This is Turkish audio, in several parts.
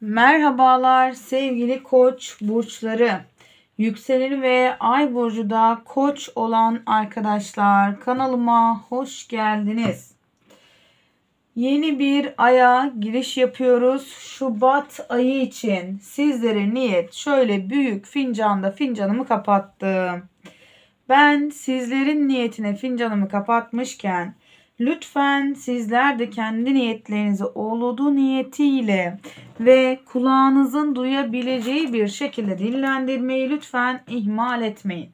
Merhabalar sevgili koç burçları. yükselen ve ay burcu da koç olan arkadaşlar kanalıma hoş geldiniz. Yeni bir aya giriş yapıyoruz. Şubat ayı için sizlere niyet şöyle büyük fincanda fincanımı kapattım. Ben sizlerin niyetine fincanımı kapatmışken Lütfen sizler de kendi niyetlerinizi olduğu niyetiyle ve kulağınızın duyabileceği bir şekilde dinlendirmeyi lütfen ihmal etmeyin.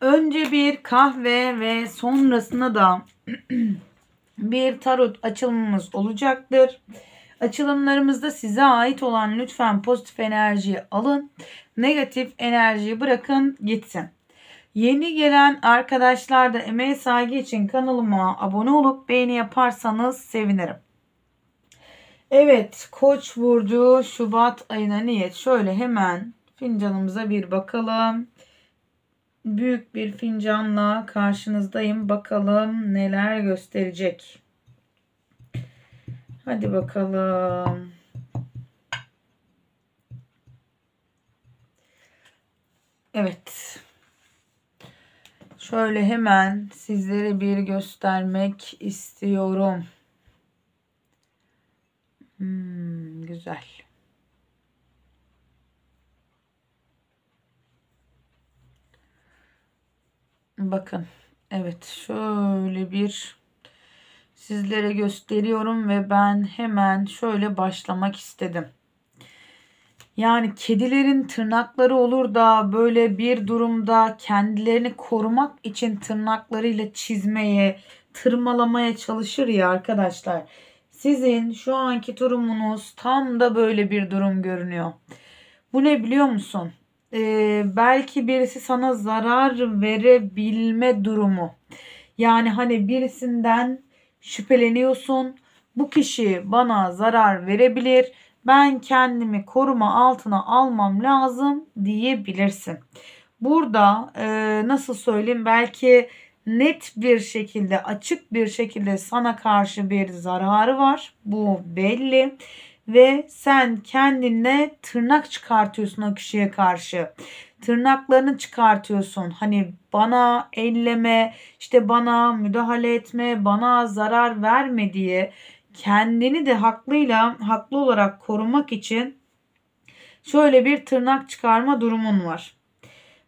Önce bir kahve ve sonrasında da bir tarot açılımımız olacaktır. Açılımlarımızda size ait olan lütfen pozitif enerjiyi alın. Negatif enerjiyi bırakın gitsin. Yeni gelen arkadaşlar da emeğe saygı için kanalıma abone olup beğeni yaparsanız sevinirim. Evet Koç burcu Şubat ayına niyet. Şöyle hemen fincanımıza bir bakalım. Büyük bir fincanla karşınızdayım. Bakalım neler gösterecek. Hadi bakalım. Evet. Şöyle hemen sizlere bir göstermek istiyorum. Hmm, güzel. Bakın. Evet. Şöyle bir sizlere gösteriyorum ve ben hemen şöyle başlamak istedim. Yani kedilerin tırnakları olur da böyle bir durumda kendilerini korumak için tırnaklarıyla çizmeye, tırmalamaya çalışır ya arkadaşlar. Sizin şu anki durumunuz tam da böyle bir durum görünüyor. Bu ne biliyor musun? Ee, belki birisi sana zarar verebilme durumu. Yani hani birisinden şüpheleniyorsun. Bu kişi bana zarar verebilir ben kendimi koruma altına almam lazım diyebilirsin. Burada e, nasıl söyleyeyim belki net bir şekilde açık bir şekilde sana karşı bir zararı var. Bu belli ve sen kendine tırnak çıkartıyorsun o kişiye karşı. Tırnaklarını çıkartıyorsun. Hani bana elleme, işte bana müdahale etme, bana zarar verme diye kendini de haklıyla haklı olarak korumak için şöyle bir tırnak çıkarma durumun var.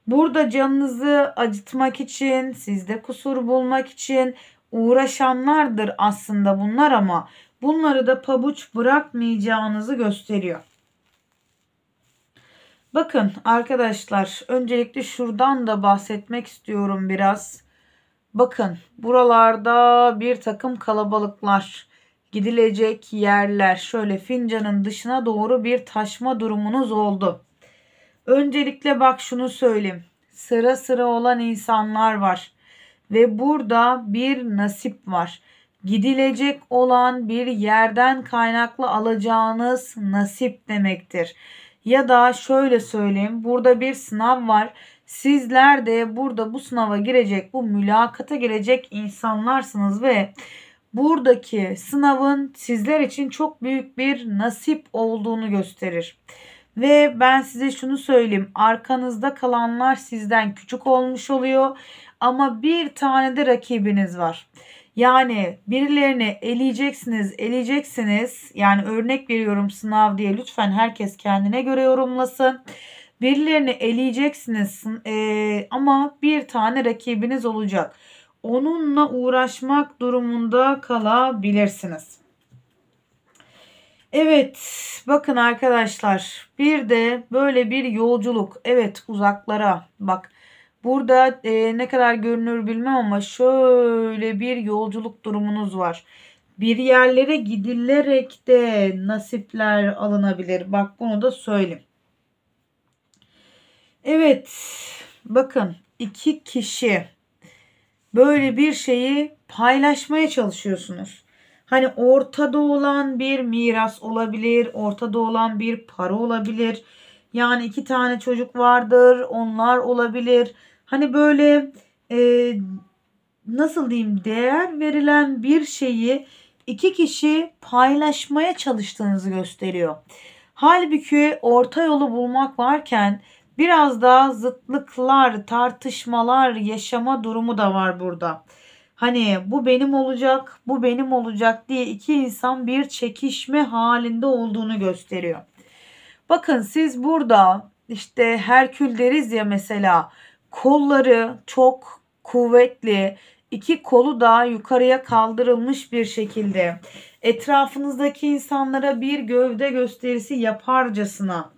Burada canınızı acıtmak için, sizde kusur bulmak için uğraşanlardır aslında bunlar ama bunları da pabuç bırakmayacağınızı gösteriyor. Bakın arkadaşlar öncelikle şuradan da bahsetmek istiyorum biraz. Bakın buralarda bir takım kalabalıklar gidilecek yerler şöyle fincanın dışına doğru bir taşma durumunuz oldu. Öncelikle bak şunu söyleyeyim. Sıra sıra olan insanlar var ve burada bir nasip var. Gidilecek olan bir yerden kaynaklı alacağınız nasip demektir. Ya da şöyle söyleyeyim burada bir sınav var. Sizler de burada bu sınava girecek, bu mülakata girecek insanlarsınız ve buradaki sınavın sizler için çok büyük bir nasip olduğunu gösterir. Ve ben size şunu söyleyeyim. Arkanızda kalanlar sizden küçük olmuş oluyor ama bir tane de rakibiniz var. Yani birilerini eleyeceksiniz, eleyeceksiniz. Yani örnek veriyorum sınav diye lütfen herkes kendine göre yorumlasın. Birilerini eleyeceksiniz ee, ama bir tane rakibiniz olacak onunla uğraşmak durumunda kalabilirsiniz. Evet bakın arkadaşlar bir de böyle bir yolculuk evet uzaklara bak burada e, ne kadar görünür bilmem ama şöyle bir yolculuk durumunuz var. Bir yerlere gidilerek de nasipler alınabilir bak bunu da söyleyeyim. Evet bakın iki kişi böyle bir şeyi paylaşmaya çalışıyorsunuz. Hani ortada olan bir miras olabilir, ortada olan bir para olabilir. Yani iki tane çocuk vardır, onlar olabilir. Hani böyle e, nasıl diyeyim değer verilen bir şeyi iki kişi paylaşmaya çalıştığınızı gösteriyor. Halbuki orta yolu bulmak varken Biraz daha zıtlıklar, tartışmalar, yaşama durumu da var burada. Hani bu benim olacak, bu benim olacak diye iki insan bir çekişme halinde olduğunu gösteriyor. Bakın siz burada işte Herkül deriz ya mesela kolları çok kuvvetli, iki kolu da yukarıya kaldırılmış bir şekilde etrafınızdaki insanlara bir gövde gösterisi yaparcasına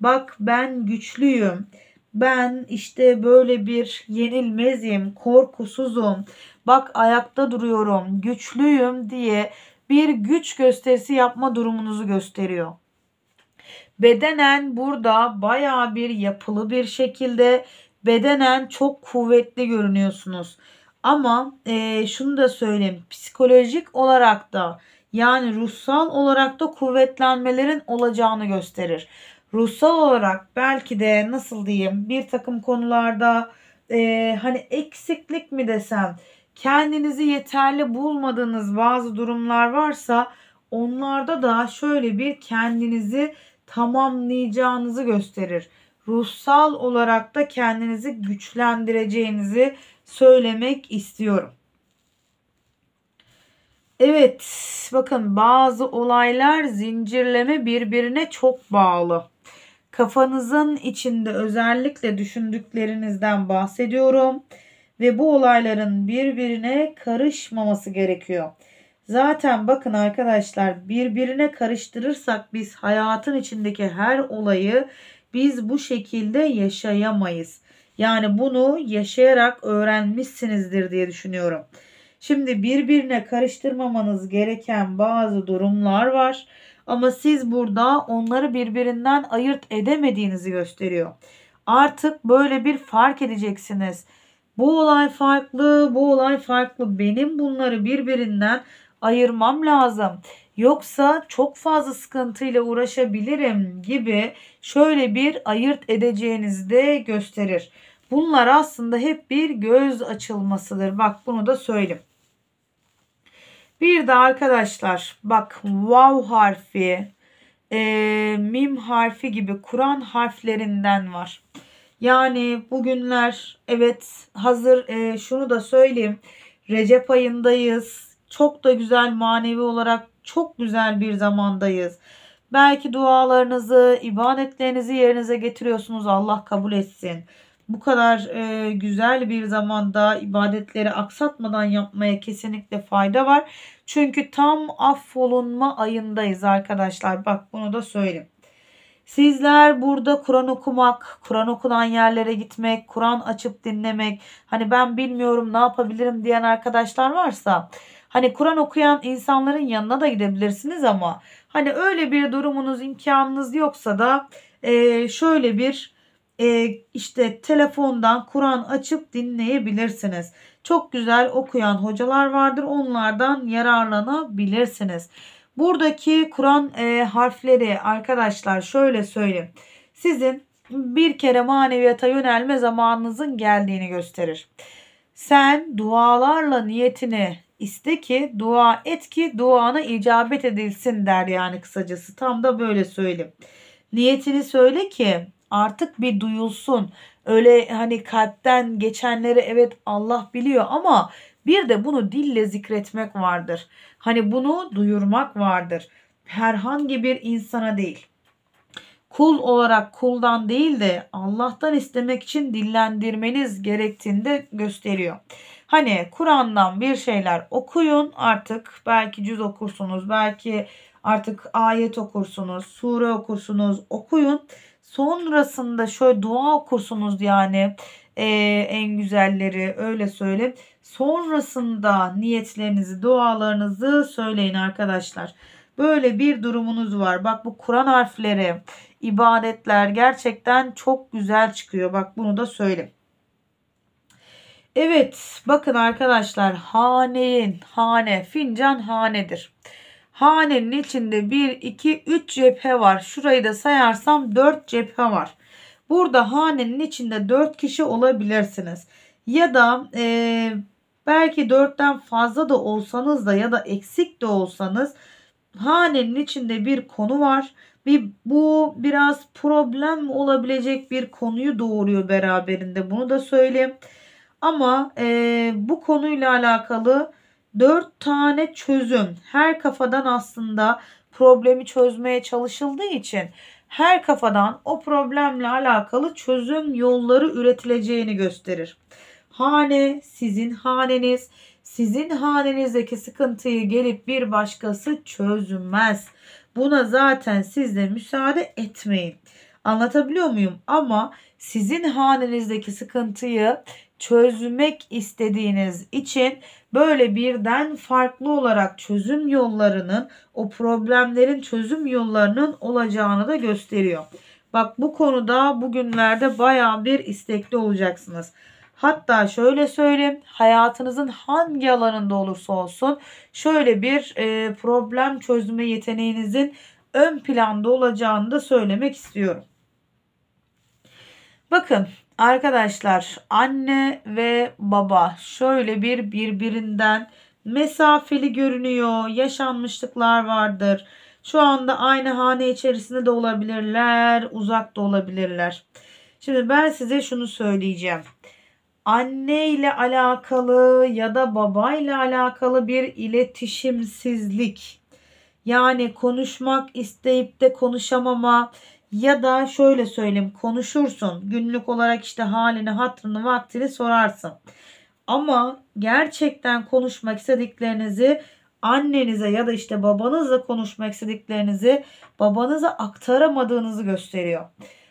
Bak ben güçlüyüm. Ben işte böyle bir yenilmezim, korkusuzum. Bak ayakta duruyorum, güçlüyüm diye bir güç gösterisi yapma durumunuzu gösteriyor. Bedenen burada baya bir yapılı bir şekilde bedenen çok kuvvetli görünüyorsunuz. Ama e, şunu da söyleyeyim psikolojik olarak da yani ruhsal olarak da kuvvetlenmelerin olacağını gösterir ruhsal olarak belki de nasıl diyeyim bir takım konularda e, hani eksiklik mi desem kendinizi yeterli bulmadığınız bazı durumlar varsa onlarda da şöyle bir kendinizi tamamlayacağınızı gösterir. Ruhsal olarak da kendinizi güçlendireceğinizi söylemek istiyorum. Evet bakın bazı olaylar zincirleme birbirine çok bağlı. Kafanızın içinde özellikle düşündüklerinizden bahsediyorum ve bu olayların birbirine karışmaması gerekiyor. Zaten bakın arkadaşlar birbirine karıştırırsak biz hayatın içindeki her olayı biz bu şekilde yaşayamayız. Yani bunu yaşayarak öğrenmişsinizdir diye düşünüyorum. Şimdi birbirine karıştırmamanız gereken bazı durumlar var. Ama siz burada onları birbirinden ayırt edemediğinizi gösteriyor. Artık böyle bir fark edeceksiniz. Bu olay farklı, bu olay farklı. Benim bunları birbirinden ayırmam lazım. Yoksa çok fazla sıkıntıyla uğraşabilirim gibi şöyle bir ayırt edeceğinizi de gösterir. Bunlar aslında hep bir göz açılmasıdır. Bak bunu da söyleyeyim. Bir de arkadaşlar bak vav harfi, e, mim harfi gibi Kur'an harflerinden var. Yani bugünler evet hazır e, şunu da söyleyeyim. Recep ayındayız. Çok da güzel manevi olarak çok güzel bir zamandayız. Belki dualarınızı, ibadetlerinizi yerinize getiriyorsunuz. Allah kabul etsin bu kadar e, güzel bir zamanda ibadetleri aksatmadan yapmaya kesinlikle fayda var. Çünkü tam affolunma ayındayız arkadaşlar. Bak bunu da söyleyeyim. Sizler burada Kur'an okumak, Kur'an okunan yerlere gitmek, Kur'an açıp dinlemek, hani ben bilmiyorum ne yapabilirim diyen arkadaşlar varsa hani Kur'an okuyan insanların yanına da gidebilirsiniz ama hani öyle bir durumunuz imkanınız yoksa da e, şöyle bir e, işte telefondan Kur'an açıp dinleyebilirsiniz. Çok güzel okuyan hocalar vardır. Onlardan yararlanabilirsiniz. Buradaki Kur'an e, harfleri arkadaşlar şöyle söyleyeyim. Sizin bir kere maneviyata yönelme zamanınızın geldiğini gösterir. Sen dualarla niyetini iste ki dua et ki duana icabet edilsin der yani kısacası. Tam da böyle söyleyeyim. Niyetini söyle ki artık bir duyulsun. Öyle hani kalpten geçenleri evet Allah biliyor ama bir de bunu dille zikretmek vardır. Hani bunu duyurmak vardır. Herhangi bir insana değil. Kul olarak kuldan değil de Allah'tan istemek için dillendirmeniz gerektiğini de gösteriyor. Hani Kur'an'dan bir şeyler okuyun artık belki cüz okursunuz belki artık ayet okursunuz sure okursunuz okuyun Sonrasında şöyle dua okursunuz yani e, en güzelleri öyle söyle. Sonrasında niyetlerinizi, dualarınızı söyleyin arkadaşlar. Böyle bir durumunuz var. Bak bu Kur'an harfleri, ibadetler gerçekten çok güzel çıkıyor. Bak bunu da söyle. Evet bakın arkadaşlar haneyin hane fincan hanedir. Hanenin içinde 1, 2, 3 cephe var. Şurayı da sayarsam 4 cephe var. Burada hanenin içinde 4 kişi olabilirsiniz. Ya da e, belki 4'ten fazla da olsanız da ya da eksik de olsanız hanenin içinde bir konu var. Bir, bu biraz problem olabilecek bir konuyu doğuruyor beraberinde. Bunu da söyleyeyim. Ama e, bu konuyla alakalı 4 tane çözüm. Her kafadan aslında problemi çözmeye çalışıldığı için her kafadan o problemle alakalı çözüm yolları üretileceğini gösterir. Hane, sizin haneniz, sizin hanenizdeki sıkıntıyı gelip bir başkası çözmez. Buna zaten siz de müsaade etmeyin. Anlatabiliyor muyum? Ama sizin hanenizdeki sıkıntıyı çözmek istediğiniz için böyle birden farklı olarak çözüm yollarının o problemlerin çözüm yollarının olacağını da gösteriyor. Bak bu konuda bugünlerde baya bir istekli olacaksınız. Hatta şöyle söyleyeyim hayatınızın hangi alanında olursa olsun şöyle bir e, problem çözme yeteneğinizin ön planda olacağını da söylemek istiyorum. Bakın arkadaşlar anne ve baba şöyle bir birbirinden mesafeli görünüyor. Yaşanmışlıklar vardır. Şu anda aynı hane içerisinde de olabilirler, uzak da olabilirler. Şimdi ben size şunu söyleyeceğim. Anne ile alakalı ya da baba ile alakalı bir iletişimsizlik. Yani konuşmak isteyip de konuşamama, ya da şöyle söyleyeyim konuşursun. Günlük olarak işte halini, hatrını, vaktini sorarsın. Ama gerçekten konuşmak istediklerinizi annenize ya da işte babanızla konuşmak istediklerinizi babanıza aktaramadığınızı gösteriyor.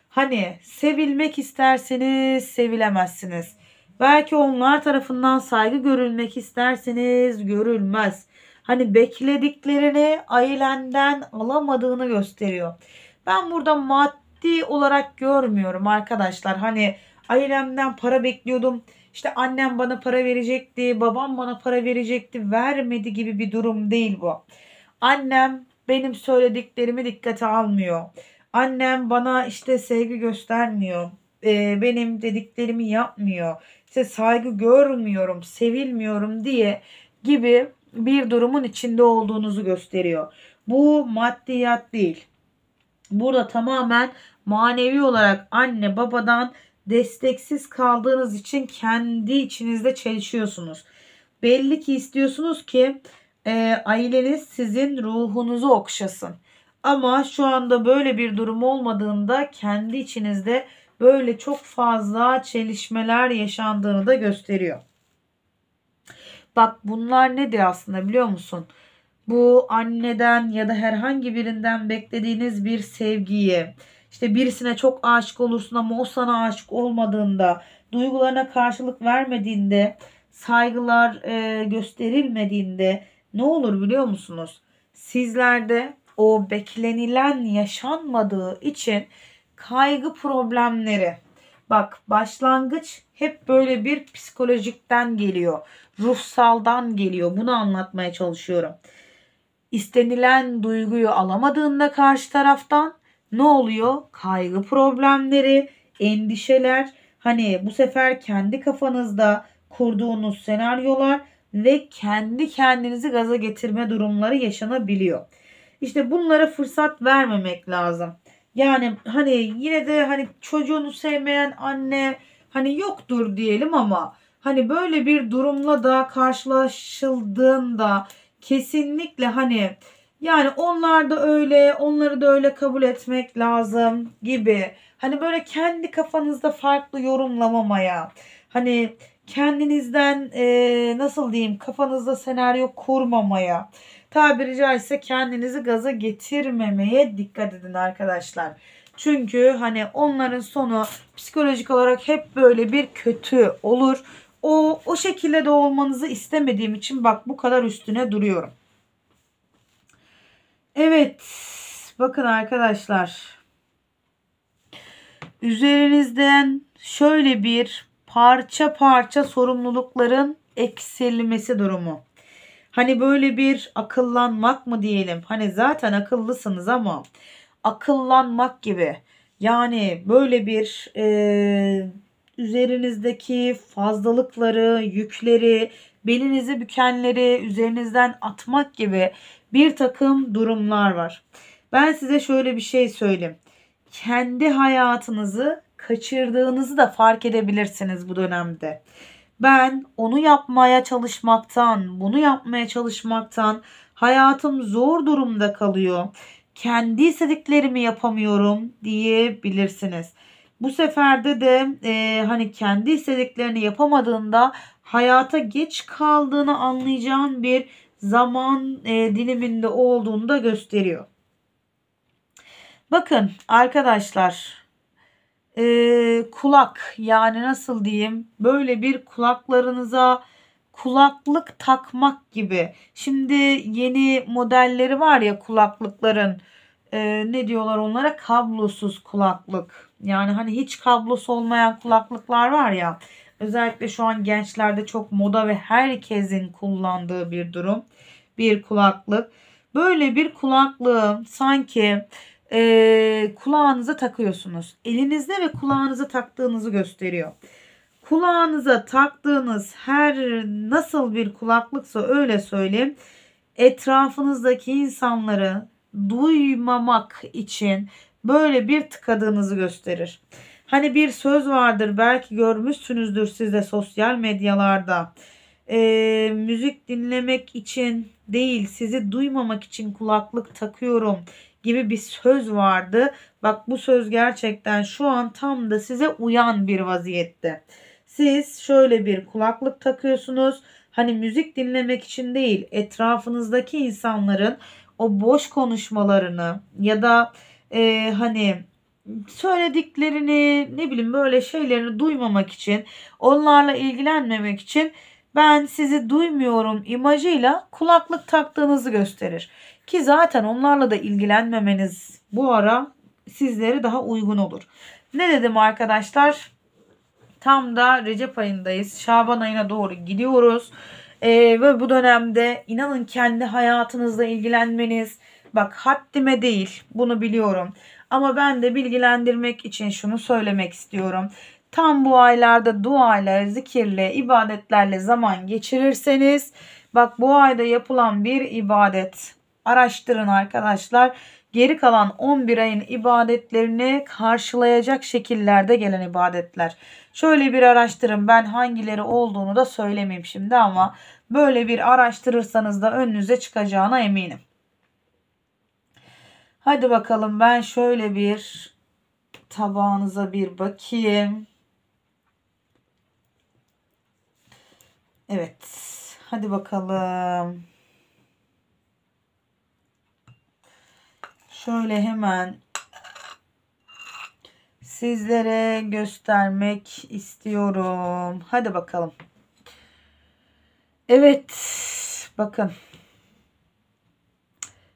Hani sevilmek isterseniz sevilemezsiniz. Belki onlar tarafından saygı görülmek isterseniz görülmez. Hani beklediklerini ailenden alamadığını gösteriyor. Ben burada maddi olarak görmüyorum arkadaşlar. Hani ailemden para bekliyordum. İşte annem bana para verecekti, babam bana para verecekti, vermedi gibi bir durum değil bu. Annem benim söylediklerimi dikkate almıyor. Annem bana işte sevgi göstermiyor. Ee, benim dediklerimi yapmıyor. İşte saygı görmüyorum, sevilmiyorum diye gibi bir durumun içinde olduğunuzu gösteriyor. Bu maddiyat değil. Burada tamamen manevi olarak anne babadan desteksiz kaldığınız için kendi içinizde çelişiyorsunuz. Belli ki istiyorsunuz ki e, aileniz sizin ruhunuzu okşasın. Ama şu anda böyle bir durum olmadığında kendi içinizde böyle çok fazla çelişmeler yaşandığını da gösteriyor. Bak bunlar nedir aslında biliyor musun? bu anneden ya da herhangi birinden beklediğiniz bir sevgiyi işte birisine çok aşık olursun ama o sana aşık olmadığında duygularına karşılık vermediğinde saygılar e, gösterilmediğinde ne olur biliyor musunuz? Sizlerde o beklenilen yaşanmadığı için kaygı problemleri. Bak başlangıç hep böyle bir psikolojikten geliyor. Ruhsaldan geliyor. Bunu anlatmaya çalışıyorum istenilen duyguyu alamadığında karşı taraftan ne oluyor? Kaygı problemleri, endişeler, hani bu sefer kendi kafanızda kurduğunuz senaryolar ve kendi kendinizi gaza getirme durumları yaşanabiliyor. İşte bunlara fırsat vermemek lazım. Yani hani yine de hani çocuğunu sevmeyen anne hani yoktur diyelim ama hani böyle bir durumla da karşılaşıldığında kesinlikle hani yani onlar da öyle, onları da öyle kabul etmek lazım gibi. Hani böyle kendi kafanızda farklı yorumlamamaya, hani kendinizden e, nasıl diyeyim kafanızda senaryo kurmamaya, tabiri caizse kendinizi gaza getirmemeye dikkat edin arkadaşlar. Çünkü hani onların sonu psikolojik olarak hep böyle bir kötü olur o, o şekilde de olmanızı istemediğim için bak bu kadar üstüne duruyorum. Evet. Bakın arkadaşlar. Üzerinizden şöyle bir parça parça sorumlulukların eksilmesi durumu. Hani böyle bir akıllanmak mı diyelim? Hani zaten akıllısınız ama akıllanmak gibi. Yani böyle bir e, üzerinizdeki fazlalıkları, yükleri, belinizi bükenleri üzerinizden atmak gibi bir takım durumlar var. Ben size şöyle bir şey söyleyeyim. Kendi hayatınızı kaçırdığınızı da fark edebilirsiniz bu dönemde. Ben onu yapmaya çalışmaktan, bunu yapmaya çalışmaktan hayatım zor durumda kalıyor. Kendi istediklerimi yapamıyorum diyebilirsiniz. Bu seferde de e, hani kendi istediklerini yapamadığında hayata geç kaldığını anlayacağın bir zaman e, diliminde olduğunu da gösteriyor. Bakın arkadaşlar e, kulak yani nasıl diyeyim böyle bir kulaklarınıza kulaklık takmak gibi. Şimdi yeni modelleri var ya kulaklıkların e, ne diyorlar onlara kablosuz kulaklık. Yani hani hiç kablosu olmayan kulaklıklar var ya. Özellikle şu an gençlerde çok moda ve herkesin kullandığı bir durum. Bir kulaklık. Böyle bir kulaklığı sanki e, kulağınıza takıyorsunuz. Elinizde ve kulağınıza taktığınızı gösteriyor. Kulağınıza taktığınız her nasıl bir kulaklıksa öyle söyleyeyim. Etrafınızdaki insanları duymamak için böyle bir tıkadığınızı gösterir. Hani bir söz vardır belki görmüşsünüzdür siz de sosyal medyalarda. Ee, müzik dinlemek için değil sizi duymamak için kulaklık takıyorum gibi bir söz vardı. Bak bu söz gerçekten şu an tam da size uyan bir vaziyette. Siz şöyle bir kulaklık takıyorsunuz. Hani müzik dinlemek için değil, etrafınızdaki insanların o boş konuşmalarını ya da e, hani söylediklerini ne bileyim böyle şeylerini duymamak için onlarla ilgilenmemek için ben sizi duymuyorum imajıyla kulaklık taktığınızı gösterir. Ki zaten onlarla da ilgilenmemeniz bu ara sizlere daha uygun olur. Ne dedim arkadaşlar? Tam da Recep ayındayız. Şaban ayına doğru gidiyoruz. Ee, ve bu dönemde inanın kendi hayatınızla ilgilenmeniz, bak haddime değil bunu biliyorum. Ama ben de bilgilendirmek için şunu söylemek istiyorum. Tam bu aylarda duayla, zikirle, ibadetlerle zaman geçirirseniz bak bu ayda yapılan bir ibadet araştırın arkadaşlar. Geri kalan 11 ayın ibadetlerini karşılayacak şekillerde gelen ibadetler. Şöyle bir araştırın ben hangileri olduğunu da söylemeyeyim şimdi ama Böyle bir araştırırsanız da önünüze çıkacağına eminim. Hadi bakalım ben şöyle bir tabağınıza bir bakayım. Evet. Hadi bakalım. Şöyle hemen sizlere göstermek istiyorum. Hadi bakalım. Evet bakın.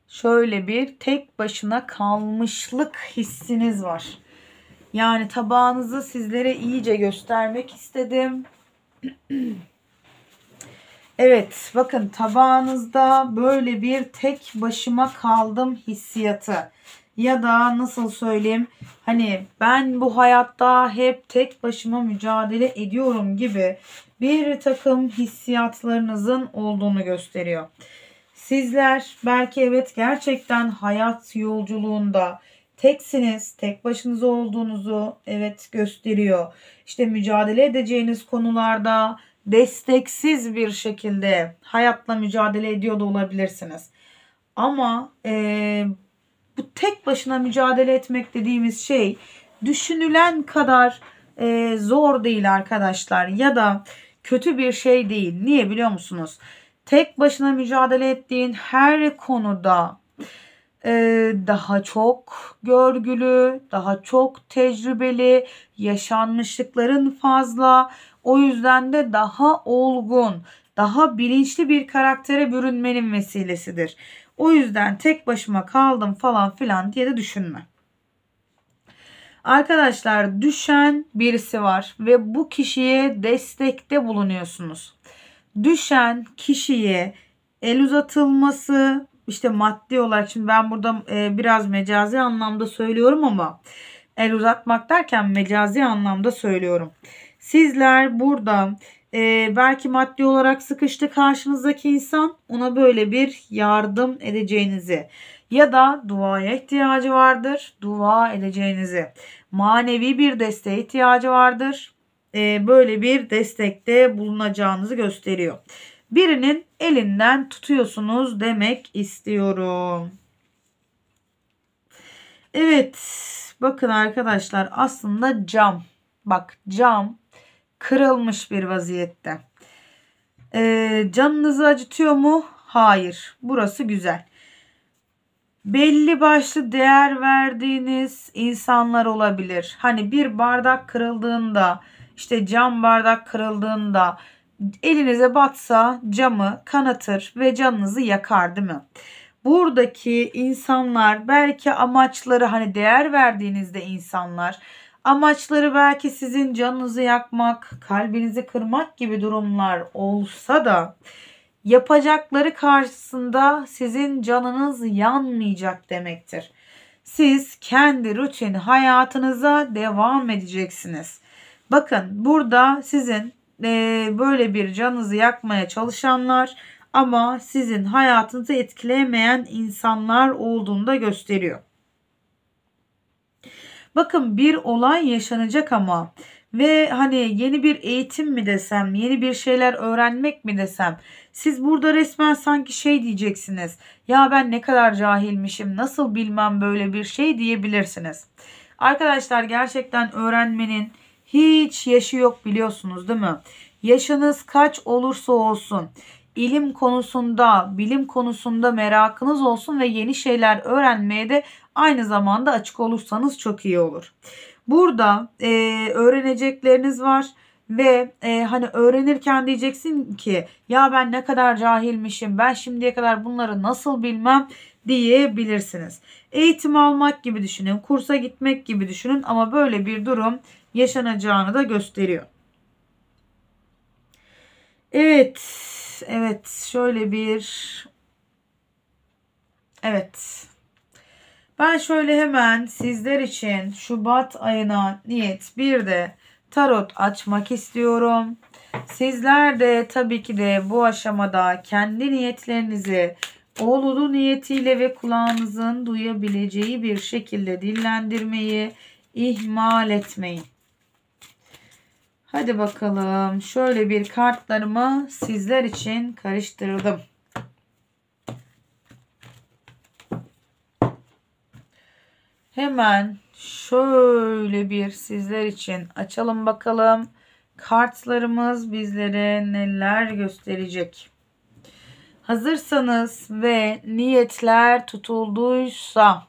Şöyle bir tek başına kalmışlık hissiniz var. Yani tabağınızı sizlere iyice göstermek istedim. Evet bakın tabağınızda böyle bir tek başıma kaldım hissiyatı ya da nasıl söyleyeyim hani ben bu hayatta hep tek başıma mücadele ediyorum gibi bir takım hissiyatlarınızın olduğunu gösteriyor. Sizler belki evet gerçekten hayat yolculuğunda teksiniz, tek başınız olduğunuzu evet gösteriyor. İşte mücadele edeceğiniz konularda desteksiz bir şekilde hayatla mücadele ediyor da olabilirsiniz. Ama e, bu tek başına mücadele etmek dediğimiz şey düşünülen kadar e, zor değil arkadaşlar ya da kötü bir şey değil. Niye biliyor musunuz? Tek başına mücadele ettiğin her konuda e, daha çok görgülü, daha çok tecrübeli, yaşanmışlıkların fazla. O yüzden de daha olgun, daha bilinçli bir karaktere bürünmenin vesilesidir. O yüzden tek başıma kaldım falan filan diye de düşünme. Arkadaşlar düşen birisi var ve bu kişiye destekte bulunuyorsunuz. Düşen kişiye el uzatılması işte maddi olarak şimdi ben burada e, biraz mecazi anlamda söylüyorum ama el uzatmak derken mecazi anlamda söylüyorum. Sizler burada ee, belki maddi olarak sıkıştı karşınızdaki insan ona böyle bir yardım edeceğinizi ya da duaya ihtiyacı vardır dua edeceğinizi manevi bir desteğe ihtiyacı vardır ee, böyle bir destekte bulunacağınızı gösteriyor. Birinin elinden tutuyorsunuz demek istiyorum. Evet bakın arkadaşlar aslında cam bak cam kırılmış bir vaziyette. E, canınızı acıtıyor mu? Hayır. Burası güzel. Belli başlı değer verdiğiniz insanlar olabilir. Hani bir bardak kırıldığında, işte cam bardak kırıldığında elinize batsa camı kanatır ve canınızı yakar değil mi? Buradaki insanlar belki amaçları hani değer verdiğinizde insanlar Amaçları belki sizin canınızı yakmak, kalbinizi kırmak gibi durumlar olsa da yapacakları karşısında sizin canınız yanmayacak demektir. Siz kendi rutin hayatınıza devam edeceksiniz. Bakın burada sizin e, böyle bir canınızı yakmaya çalışanlar ama sizin hayatınızı etkilemeyen insanlar olduğunu da gösteriyor. Bakın bir olay yaşanacak ama ve hani yeni bir eğitim mi desem, yeni bir şeyler öğrenmek mi desem. Siz burada resmen sanki şey diyeceksiniz. Ya ben ne kadar cahilmişim, nasıl bilmem böyle bir şey diyebilirsiniz. Arkadaşlar gerçekten öğrenmenin hiç yaşı yok biliyorsunuz değil mi? Yaşınız kaç olursa olsun ilim konusunda, bilim konusunda merakınız olsun ve yeni şeyler öğrenmeye de aynı zamanda açık olursanız çok iyi olur. Burada e, öğrenecekleriniz var ve e, hani öğrenirken diyeceksin ki ya ben ne kadar cahilmişim ben şimdiye kadar bunları nasıl bilmem diyebilirsiniz. Eğitim almak gibi düşünün, kursa gitmek gibi düşünün ama böyle bir durum yaşanacağını da gösteriyor. Evet evet şöyle bir evet ben şöyle hemen sizler için Şubat ayına niyet bir de tarot açmak istiyorum. Sizler de tabii ki de bu aşamada kendi niyetlerinizi olulu niyetiyle ve kulağınızın duyabileceği bir şekilde dillendirmeyi ihmal etmeyin. Hadi bakalım. Şöyle bir kartlarımı sizler için karıştırdım. Hemen şöyle bir sizler için açalım bakalım. Kartlarımız bizlere neler gösterecek? Hazırsanız ve niyetler tutulduysa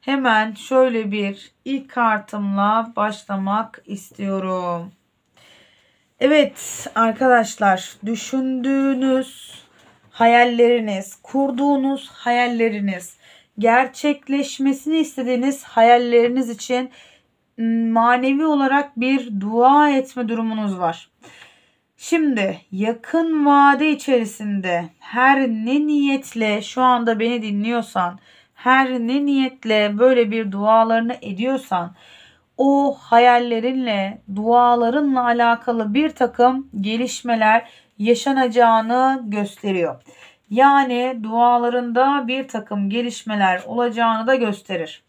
hemen şöyle bir ilk kartımla başlamak istiyorum. Evet arkadaşlar düşündüğünüz hayalleriniz, kurduğunuz hayalleriniz, gerçekleşmesini istediğiniz hayalleriniz için manevi olarak bir dua etme durumunuz var. Şimdi yakın vade içerisinde her ne niyetle şu anda beni dinliyorsan, her ne niyetle böyle bir dualarını ediyorsan o hayallerinle, dualarınla alakalı bir takım gelişmeler yaşanacağını gösteriyor. Yani dualarında bir takım gelişmeler olacağını da gösterir.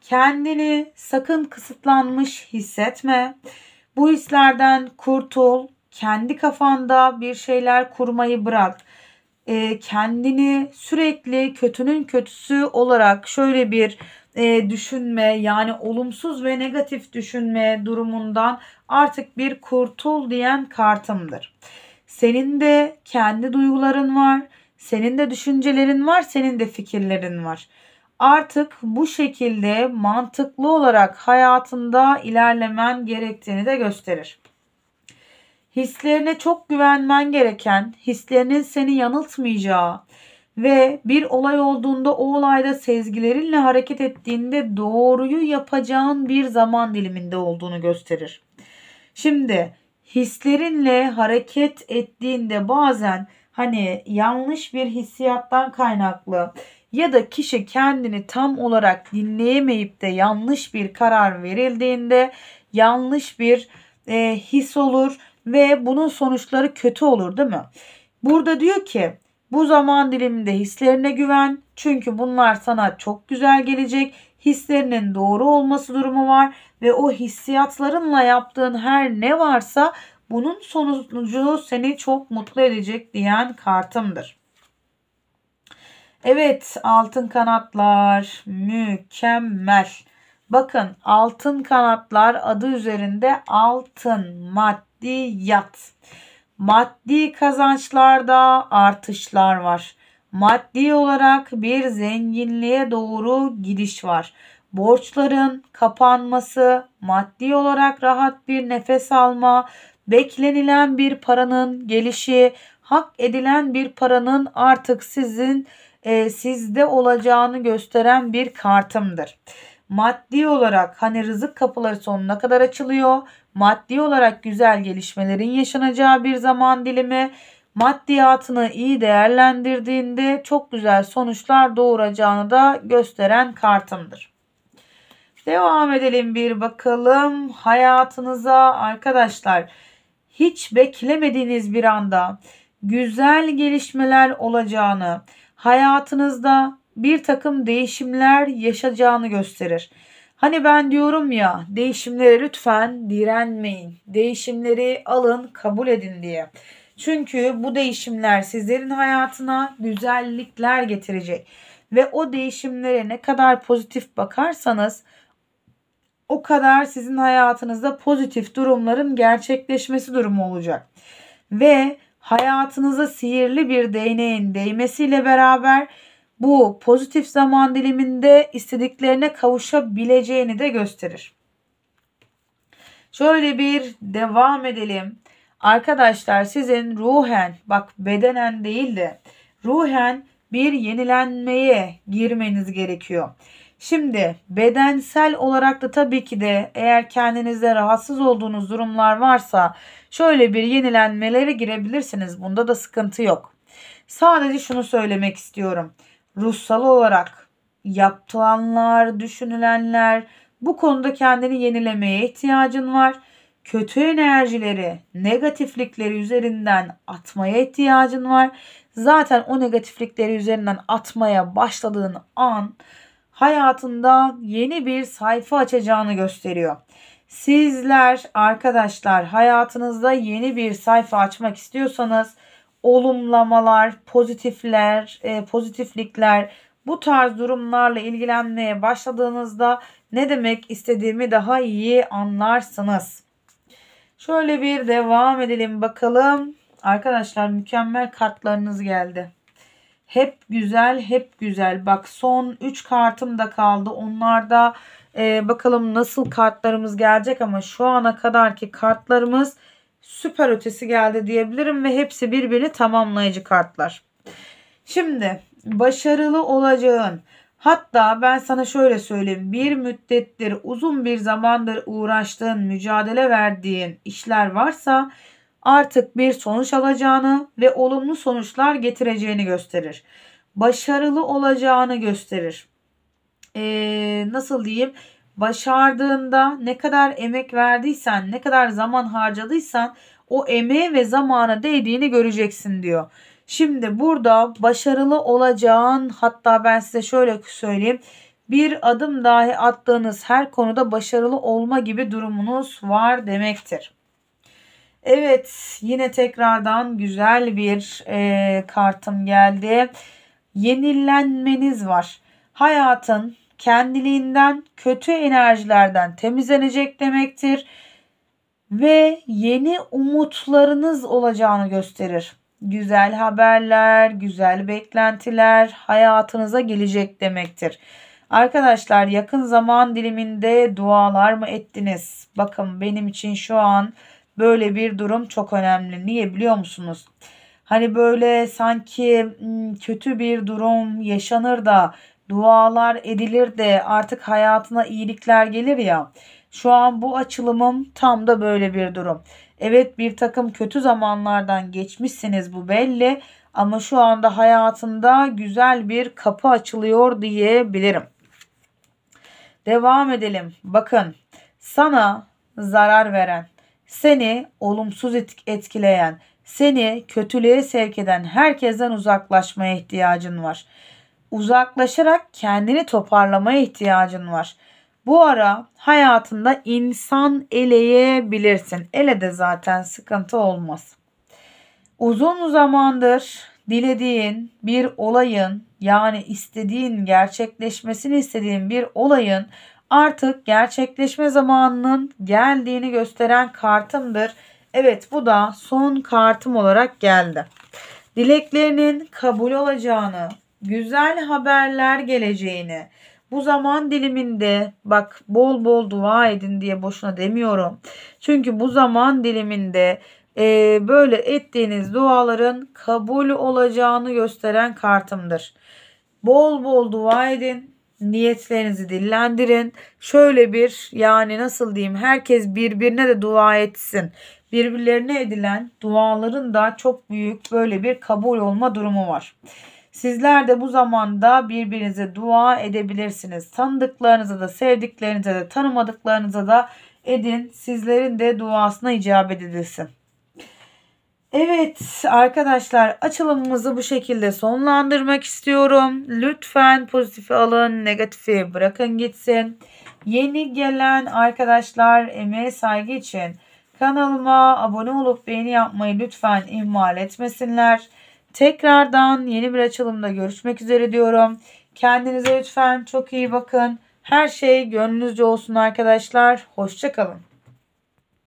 Kendini sakın kısıtlanmış hissetme. Bu hislerden kurtul. Kendi kafanda bir şeyler kurmayı bırak. E, kendini sürekli kötünün kötüsü olarak şöyle bir e, düşünme yani olumsuz ve negatif düşünme durumundan artık bir kurtul diyen kartımdır. Senin de kendi duyguların var, senin de düşüncelerin var, senin de fikirlerin var. Artık bu şekilde mantıklı olarak hayatında ilerlemen gerektiğini de gösterir. Hislerine çok güvenmen gereken, hislerinin seni yanıltmayacağı, ve bir olay olduğunda o olayda sezgilerinle hareket ettiğinde doğruyu yapacağın bir zaman diliminde olduğunu gösterir. Şimdi hislerinle hareket ettiğinde bazen hani yanlış bir hissiyattan kaynaklı ya da kişi kendini tam olarak dinleyemeyip de yanlış bir karar verildiğinde yanlış bir e, his olur ve bunun sonuçları kötü olur değil mi? Burada diyor ki bu zaman diliminde hislerine güven. Çünkü bunlar sana çok güzel gelecek. Hislerinin doğru olması durumu var ve o hissiyatlarınla yaptığın her ne varsa bunun sonucu seni çok mutlu edecek diyen kartımdır. Evet altın kanatlar mükemmel. Bakın altın kanatlar adı üzerinde altın maddiyat maddi kazançlarda artışlar var. Maddi olarak bir zenginliğe doğru gidiş var. Borçların kapanması, maddi olarak rahat bir nefes alma, beklenilen bir paranın gelişi, hak edilen bir paranın artık sizin e, sizde olacağını gösteren bir kartımdır. Maddi olarak hani rızık kapıları sonuna kadar açılıyor maddi olarak güzel gelişmelerin yaşanacağı bir zaman dilimi maddiyatını iyi değerlendirdiğinde çok güzel sonuçlar doğuracağını da gösteren kartımdır. Devam edelim bir bakalım hayatınıza arkadaşlar. Hiç beklemediğiniz bir anda güzel gelişmeler olacağını, hayatınızda bir takım değişimler yaşayacağını gösterir. Hani ben diyorum ya değişimlere lütfen direnmeyin. Değişimleri alın kabul edin diye. Çünkü bu değişimler sizlerin hayatına güzellikler getirecek. Ve o değişimlere ne kadar pozitif bakarsanız o kadar sizin hayatınızda pozitif durumların gerçekleşmesi durumu olacak. Ve hayatınıza sihirli bir değneğin değmesiyle beraber bu pozitif zaman diliminde istediklerine kavuşabileceğini de gösterir. Şöyle bir devam edelim. Arkadaşlar sizin ruhen bak bedenen değil de ruhen bir yenilenmeye girmeniz gerekiyor. Şimdi bedensel olarak da tabii ki de eğer kendinizde rahatsız olduğunuz durumlar varsa şöyle bir yenilenmelere girebilirsiniz. Bunda da sıkıntı yok. Sadece şunu söylemek istiyorum ruhsal olarak yaptılanlar, düşünülenler bu konuda kendini yenilemeye ihtiyacın var. Kötü enerjileri, negatiflikleri üzerinden atmaya ihtiyacın var. Zaten o negatiflikleri üzerinden atmaya başladığın an hayatında yeni bir sayfa açacağını gösteriyor. Sizler arkadaşlar hayatınızda yeni bir sayfa açmak istiyorsanız olumlamalar, pozitifler, e, pozitiflikler bu tarz durumlarla ilgilenmeye başladığınızda ne demek istediğimi daha iyi anlarsınız. Şöyle bir devam edelim bakalım. Arkadaşlar mükemmel kartlarınız geldi. Hep güzel, hep güzel. Bak son 3 kartım da kaldı. Onlarda e, bakalım nasıl kartlarımız gelecek ama şu ana kadarki kartlarımız süper ötesi geldi diyebilirim ve hepsi birbirini tamamlayıcı kartlar. Şimdi başarılı olacağın hatta ben sana şöyle söyleyeyim bir müddettir uzun bir zamandır uğraştığın mücadele verdiğin işler varsa artık bir sonuç alacağını ve olumlu sonuçlar getireceğini gösterir. Başarılı olacağını gösterir. Ee, nasıl diyeyim? başardığında ne kadar emek verdiysen, ne kadar zaman harcadıysan o emeğe ve zamana değdiğini göreceksin diyor. Şimdi burada başarılı olacağın hatta ben size şöyle söyleyeyim. Bir adım dahi attığınız her konuda başarılı olma gibi durumunuz var demektir. Evet yine tekrardan güzel bir e, kartım geldi. Yenilenmeniz var. Hayatın kendiliğinden kötü enerjilerden temizlenecek demektir ve yeni umutlarınız olacağını gösterir. Güzel haberler, güzel beklentiler hayatınıza gelecek demektir. Arkadaşlar yakın zaman diliminde dualar mı ettiniz? Bakın benim için şu an böyle bir durum çok önemli. Niye biliyor musunuz? Hani böyle sanki hmm, kötü bir durum yaşanır da dualar edilir de artık hayatına iyilikler gelir ya. Şu an bu açılımım tam da böyle bir durum. Evet bir takım kötü zamanlardan geçmişsiniz bu belli ama şu anda hayatında güzel bir kapı açılıyor diyebilirim. Devam edelim. Bakın sana zarar veren, seni olumsuz etkileyen, seni kötülüğe sevk eden herkesten uzaklaşmaya ihtiyacın var uzaklaşarak kendini toparlamaya ihtiyacın var. Bu ara hayatında insan eleyebilirsin. Ele de zaten sıkıntı olmaz. Uzun zamandır dilediğin bir olayın yani istediğin gerçekleşmesini istediğin bir olayın artık gerçekleşme zamanının geldiğini gösteren kartımdır. Evet bu da son kartım olarak geldi. Dileklerinin kabul olacağını, güzel haberler geleceğini, bu zaman diliminde bak bol bol dua edin diye boşuna demiyorum. Çünkü bu zaman diliminde e, böyle ettiğiniz duaların kabul olacağını gösteren kartımdır. Bol bol dua edin. Niyetlerinizi dillendirin. Şöyle bir yani nasıl diyeyim herkes birbirine de dua etsin. Birbirlerine edilen duaların da çok büyük böyle bir kabul olma durumu var. Sizler de bu zamanda birbirinize dua edebilirsiniz. Tanıdıklarınıza da, sevdiklerinize de, tanımadıklarınıza da edin. Sizlerin de duasına icabet edilsin. Evet arkadaşlar açılımımızı bu şekilde sonlandırmak istiyorum. Lütfen pozitifi alın, negatifi bırakın gitsin. Yeni gelen arkadaşlar emeğe saygı için kanalıma abone olup beğeni yapmayı lütfen ihmal etmesinler. Tekrardan yeni bir açılımda görüşmek üzere diyorum. Kendinize lütfen çok iyi bakın. Her şey gönlünüzce olsun arkadaşlar. Hoşçakalın.